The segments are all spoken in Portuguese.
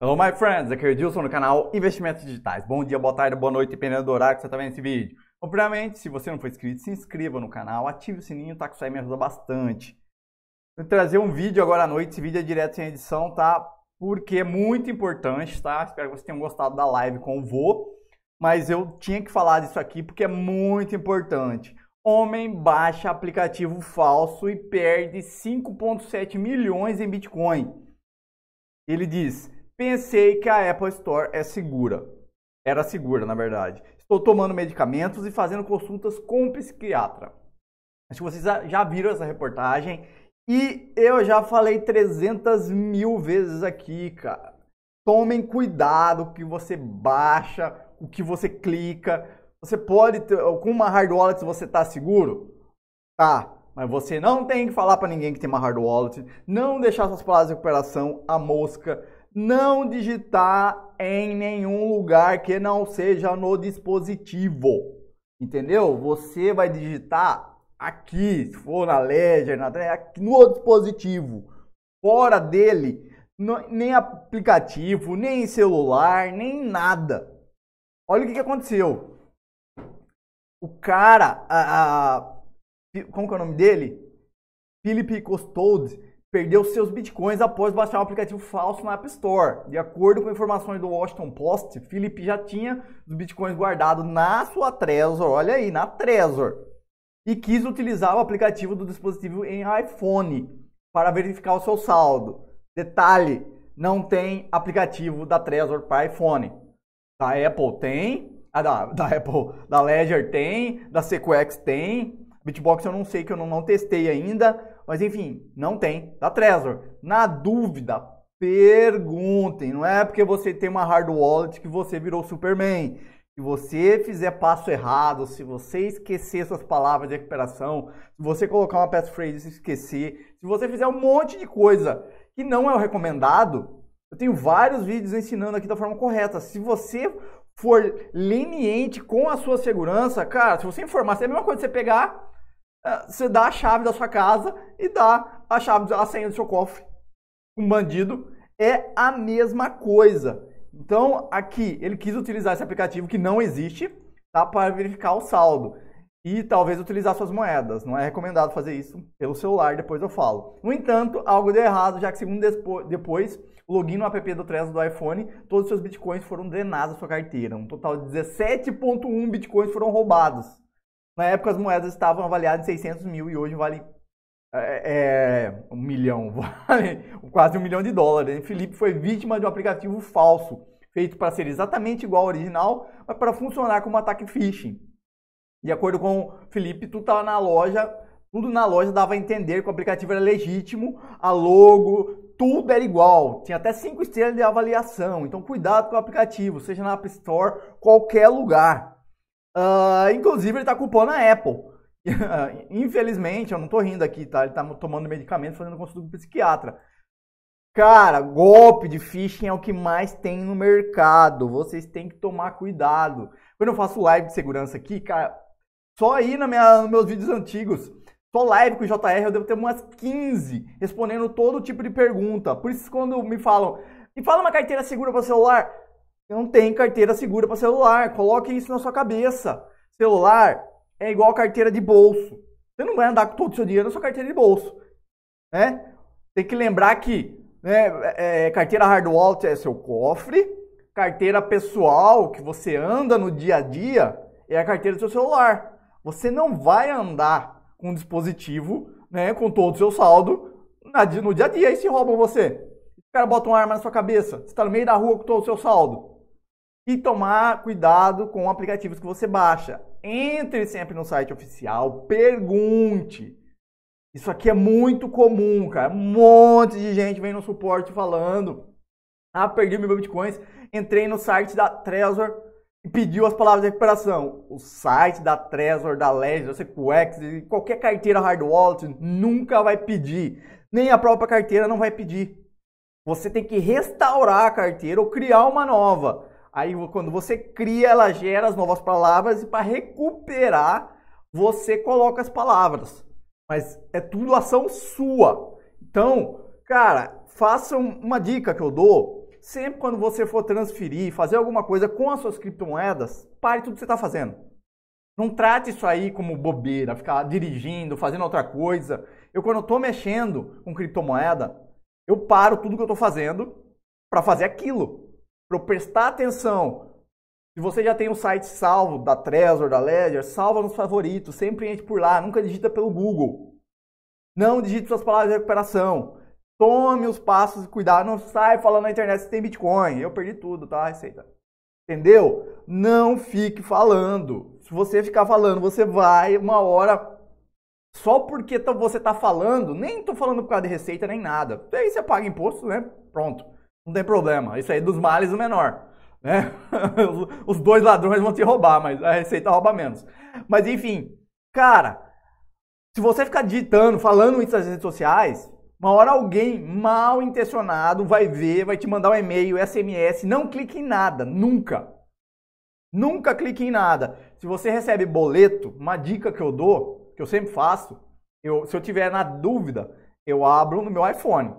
Hello my friends, aqui é o Edilson no canal Investimentos Digitais. Bom dia, boa tarde, boa noite, dependendo do horário que você está vendo esse vídeo. Obviamente, se você não for inscrito, se inscreva no canal, ative o sininho, tá? Que isso aí me ajuda bastante. Vou trazer um vídeo agora à noite, esse vídeo é direto sem edição, tá? Porque é muito importante, tá? Espero que vocês tenham gostado da live com o Vô. Mas eu tinha que falar disso aqui porque é muito importante. Homem baixa aplicativo falso e perde 5,7 milhões em Bitcoin. Ele diz... Pensei que a Apple Store é segura. Era segura, na verdade. Estou tomando medicamentos e fazendo consultas com um psiquiatra. Acho que vocês já viram essa reportagem. E eu já falei 300 mil vezes aqui, cara. Tomem cuidado o que você baixa, o que você clica. Você pode, ter, com uma hard wallet você está seguro? Tá, mas você não tem que falar para ninguém que tem uma hard wallet, não deixar suas palavras de recuperação, a mosca, não digitar em nenhum lugar que não seja no dispositivo. Entendeu? Você vai digitar aqui, se for na Ledger, na no dispositivo. Fora dele, nem aplicativo, nem celular, nem nada. Olha o que, que aconteceu. O cara, a, a, como que é o nome dele? Philip Costold perdeu seus bitcoins após baixar um aplicativo falso na App Store. De acordo com informações do Washington Post, Felipe já tinha os bitcoins guardados na sua Trezor, olha aí, na Trezor, e quis utilizar o aplicativo do dispositivo em iPhone para verificar o seu saldo. Detalhe, não tem aplicativo da Trezor para iPhone. Da Apple tem, ah, da, da Apple, da Ledger tem, da Sequex tem, Bitbox eu não sei que eu não, não testei ainda, mas enfim, não tem da Trezor. Na dúvida, perguntem. Não é porque você tem uma hard wallet que você virou Superman. Se você fizer passo errado, se você esquecer suas palavras de recuperação, se você colocar uma passphrase e esquecer, se você fizer um monte de coisa que não é o recomendado, eu tenho vários vídeos ensinando aqui da forma correta. Se você for leniente com a sua segurança, cara, se você informar, se é a mesma coisa que você pegar é, você dá a chave da sua casa e dá a chave, a senha do seu cofre. Um bandido é a mesma coisa. Então, aqui, ele quis utilizar esse aplicativo que não existe tá, para verificar o saldo. E talvez utilizar suas moedas. Não é recomendado fazer isso pelo celular, depois eu falo. No entanto, algo deu errado, já que segundo depois, login no app do Trezor do iPhone, todos os seus bitcoins foram drenados da sua carteira. Um total de 17,1 bitcoins foram roubados. Na época as moedas estavam avaliadas em 600 mil e hoje vale é, é, é um milhão, vale quase um milhão de dólares. Felipe foi vítima de um aplicativo falso, feito para ser exatamente igual ao original, mas para funcionar como ataque phishing. De acordo com Felipe, tu estava na loja, tudo na loja dava a entender que o aplicativo era legítimo, a logo, tudo era igual. Tinha até cinco estrelas de avaliação. Então cuidado com o aplicativo, seja na App Store, qualquer lugar. Uh, inclusive, ele está culpando a Apple. Infelizmente, eu não tô rindo aqui, tá? Ele tá tomando medicamento, fazendo consulta com psiquiatra. Cara, golpe de phishing é o que mais tem no mercado. Vocês têm que tomar cuidado. Quando eu faço live de segurança aqui, cara, só aí na minha, nos meus vídeos antigos, só live com o JR, eu devo ter umas 15 respondendo todo tipo de pergunta. Por isso, quando me falam, me fala uma carteira segura para celular, não tem carteira segura para celular. Coloque isso na sua cabeça. Celular é igual carteira de bolso. Você não vai andar com todo o seu dinheiro na sua carteira de bolso. Né? Tem que lembrar que né, é, é carteira hard wallet é seu cofre, carteira pessoal que você anda no dia a dia é a carteira do seu celular. Você não vai andar com um dispositivo, né, com todo o seu saldo no dia a dia e se roubam você. O cara bota uma arma na sua cabeça, você está no meio da rua com todo o seu saldo e tomar cuidado com aplicativos que você baixa. Entre sempre no site oficial, pergunte. Isso aqui é muito comum, cara. Um monte de gente vem no suporte falando: Ah, perdi meu Bitcoins, entrei no site da Trezor e pediu as palavras de recuperação. O site da Trezor, da Ledger, da CQX, qualquer carteira hard wallet nunca vai pedir. Nem a própria carteira não vai pedir. Você tem que restaurar a carteira ou criar uma nova. Aí quando você cria, ela gera as novas palavras e para recuperar, você coloca as palavras. Mas é tudo ação sua. Então, cara, façam uma dica que eu dou. Sempre quando você for transferir, fazer alguma coisa com as suas criptomoedas, pare tudo que você está fazendo. Não trate isso aí como bobeira, ficar dirigindo, fazendo outra coisa. Eu, quando estou mexendo com criptomoeda, eu paro tudo que eu estou fazendo para fazer aquilo para eu prestar atenção. Se você já tem um site salvo da Trezor, da Ledger, salva nos favoritos, sempre entre por lá, nunca digita pelo Google. Não digite suas palavras de recuperação. Tome os passos e cuidado, não sai falando na internet se tem Bitcoin. Eu perdi tudo, tá? Receita. Entendeu? Não fique falando. Se você ficar falando, você vai uma hora só porque tá, você tá falando, nem tô falando por causa de receita nem nada. Aí você paga imposto, né? Pronto. Não tem problema. Isso aí dos males o menor. Né? Os dois ladrões vão te roubar, mas a receita rouba menos. Mas enfim, cara, se você ficar digitando, falando isso nas redes sociais, uma hora alguém mal intencionado vai ver, vai te mandar um e-mail, SMS, não clique em nada, nunca. Nunca clique em nada. Se você recebe boleto, uma dica que eu dou, que eu sempre faço, eu, se eu tiver na dúvida, eu abro no meu iPhone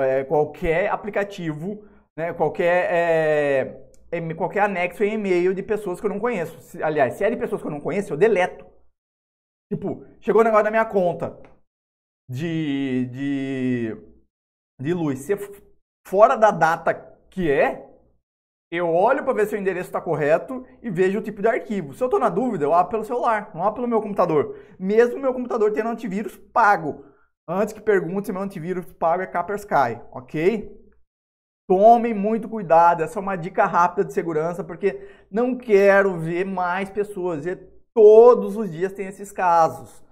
é, qualquer aplicativo, né, qualquer, é, qualquer anexo em e-mail de pessoas que eu não conheço. Se, aliás, se é de pessoas que eu não conheço, eu deleto. Tipo, chegou o um negócio da minha conta de, de, de luz. Se é fora da data que é, eu olho para ver se o endereço está correto e vejo o tipo de arquivo. Se eu estou na dúvida, eu abro pelo celular, não abro pelo meu computador. Mesmo meu computador tendo antivírus pago. Antes que pergunte se meu antivírus pago é Kaspersky, ok? Tomem muito cuidado, essa é uma dica rápida de segurança, porque não quero ver mais pessoas. E todos os dias tem esses casos.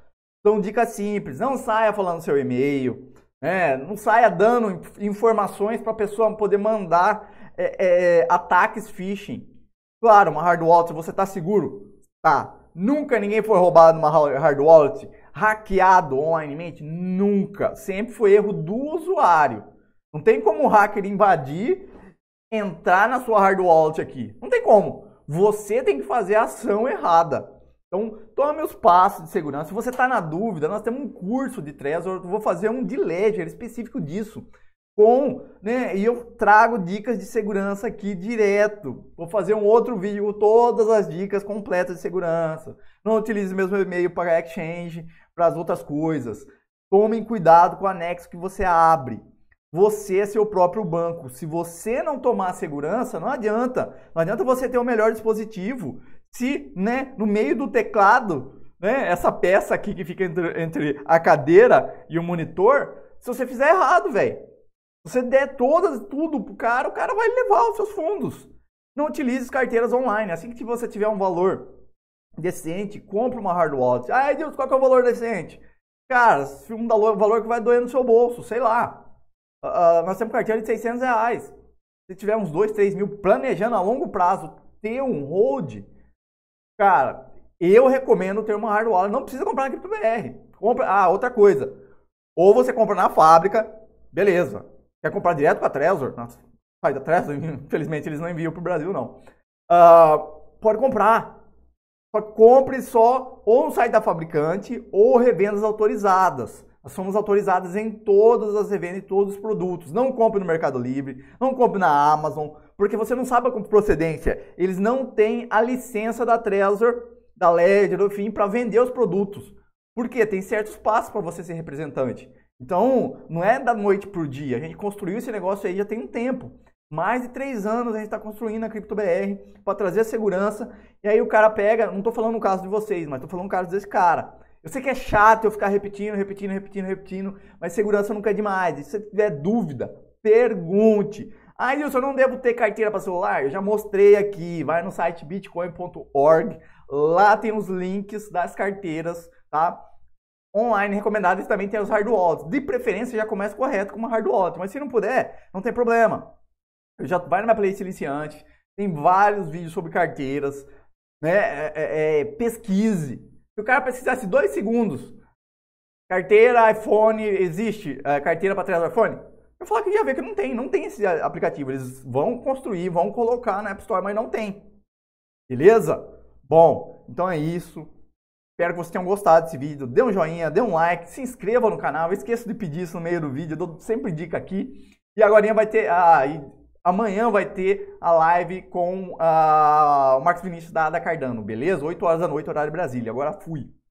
então, dica simples, não saia falando seu e-mail, né? não saia dando informações para a pessoa poder mandar é, é, ataques phishing. Claro, uma hard wallet você está seguro? Tá. Nunca ninguém foi roubado numa hard wallet hackeado onlinemente? Nunca. Sempre foi erro do usuário. Não tem como o hacker invadir, entrar na sua hard wallet aqui. Não tem como. Você tem que fazer a ação errada. Então, tome os passos de segurança. Se você está na dúvida, nós temos um curso de Trezor. Eu vou fazer um de Ledger específico disso com, né? E eu trago dicas de segurança aqui direto. Vou fazer um outro vídeo com todas as dicas completas de segurança. Não utilize o mesmo e-mail para exchange, para as outras coisas. Tomem cuidado com o anexo que você abre. Você é seu próprio banco. Se você não tomar segurança, não adianta. Não adianta você ter o melhor dispositivo se, né, no meio do teclado, né, essa peça aqui que fica entre, entre a cadeira e o monitor, se você fizer errado, velho, você der todas, tudo pro cara, o cara vai levar os seus fundos. Não utilize carteiras online. Assim que você tiver um valor decente, compre uma hard wallet. Ai, Deus, qual que é o valor decente? Cara, um valor que vai doer no seu bolso, sei lá. Uh, nós temos carteira de 600 reais. Se tiver uns 2, 3 mil planejando a longo prazo ter um hold, cara, eu recomendo ter uma hard wallet. Não precisa comprar na CryptoBR. Compra... Ah, outra coisa. Ou você compra na fábrica, beleza. Quer comprar direto com a Trezor? sai da Trezor, infelizmente eles não enviam para o Brasil, não. Uh, pode comprar. compre só ou no site da fabricante ou revendas autorizadas. Nós somos autorizadas em todas as revendas e todos os produtos. Não compre no Mercado Livre, não compre na Amazon, porque você não sabe a procedência. Eles não têm a licença da Trezor, da Ledger, enfim, para vender os produtos. Porque tem certos passos para você ser representante. Então, não é da noite para o dia. A gente construiu esse negócio aí já tem um tempo. Mais de três anos a gente está construindo a CryptoBR para trazer a segurança. E aí o cara pega, não estou falando o caso de vocês, mas estou falando o caso desse cara. Eu sei que é chato eu ficar repetindo, repetindo, repetindo, repetindo, mas segurança nunca é demais. E se você tiver dúvida, pergunte. Ah, eu só não devo ter carteira para celular? Eu já mostrei aqui. Vai no site bitcoin.org. Lá tem os links das carteiras, tá? online recomendadas também tem os hard wallets. De preferência, já começa correto com uma hard wallet, mas se não puder, não tem problema. Eu já vai na minha playlist iniciante, tem vários vídeos sobre carteiras, né? É, é, é, pesquise. Se o cara precisasse dois segundos, carteira iPhone existe? É, carteira para trás do iPhone? Eu falo que já vê que não tem, não tem esse aplicativo. Eles vão construir, vão colocar na App Store, mas não tem. Beleza? Bom, então é isso. Espero que vocês tenham gostado desse vídeo. Dê um joinha, dê um like, se inscreva no canal. Eu esqueço de pedir isso no meio do vídeo, eu dou sempre dica aqui. E agora vai ter. Ah, amanhã vai ter a live com ah, o Marcos Vinícius da, da Cardano, beleza? 8 horas da noite, horário Brasília. Agora fui.